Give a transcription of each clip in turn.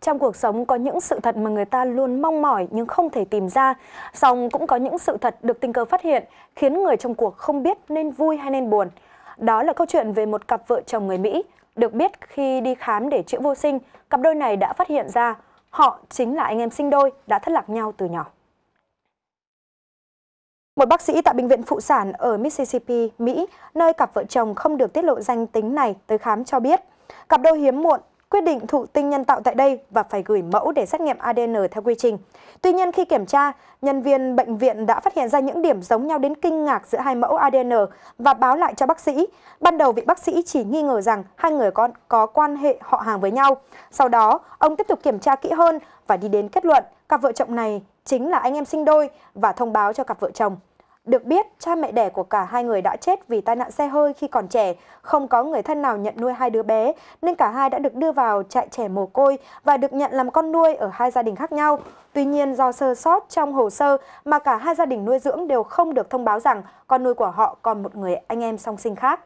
Trong cuộc sống có những sự thật mà người ta luôn mong mỏi nhưng không thể tìm ra. Song cũng có những sự thật được tình cờ phát hiện, khiến người trong cuộc không biết nên vui hay nên buồn. Đó là câu chuyện về một cặp vợ chồng người Mỹ. Được biết khi đi khám để chữa vô sinh, cặp đôi này đã phát hiện ra họ chính là anh em sinh đôi đã thất lạc nhau từ nhỏ. Một bác sĩ tại Bệnh viện Phụ sản ở Mississippi, Mỹ, nơi cặp vợ chồng không được tiết lộ danh tính này tới khám cho biết, cặp đôi hiếm muộn quyết định thụ tinh nhân tạo tại đây và phải gửi mẫu để xét nghiệm ADN theo quy trình. Tuy nhiên khi kiểm tra, nhân viên bệnh viện đã phát hiện ra những điểm giống nhau đến kinh ngạc giữa hai mẫu ADN và báo lại cho bác sĩ. Ban đầu vị bác sĩ chỉ nghi ngờ rằng hai người con có quan hệ họ hàng với nhau. Sau đó, ông tiếp tục kiểm tra kỹ hơn và đi đến kết luận cặp vợ chồng này chính là anh em sinh đôi và thông báo cho cặp vợ chồng. Được biết, cha mẹ đẻ của cả hai người đã chết vì tai nạn xe hơi khi còn trẻ, không có người thân nào nhận nuôi hai đứa bé, nên cả hai đã được đưa vào trại trẻ mồ côi và được nhận làm con nuôi ở hai gia đình khác nhau. Tuy nhiên, do sơ sót trong hồ sơ mà cả hai gia đình nuôi dưỡng đều không được thông báo rằng con nuôi của họ còn một người anh em song sinh khác.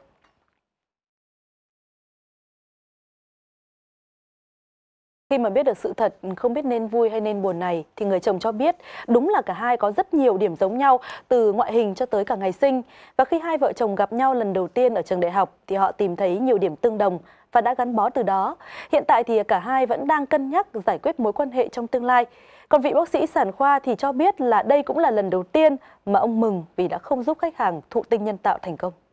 Khi mà biết được sự thật không biết nên vui hay nên buồn này thì người chồng cho biết đúng là cả hai có rất nhiều điểm giống nhau từ ngoại hình cho tới cả ngày sinh. Và khi hai vợ chồng gặp nhau lần đầu tiên ở trường đại học thì họ tìm thấy nhiều điểm tương đồng và đã gắn bó từ đó. Hiện tại thì cả hai vẫn đang cân nhắc giải quyết mối quan hệ trong tương lai. Còn vị bác sĩ sản khoa thì cho biết là đây cũng là lần đầu tiên mà ông mừng vì đã không giúp khách hàng thụ tinh nhân tạo thành công.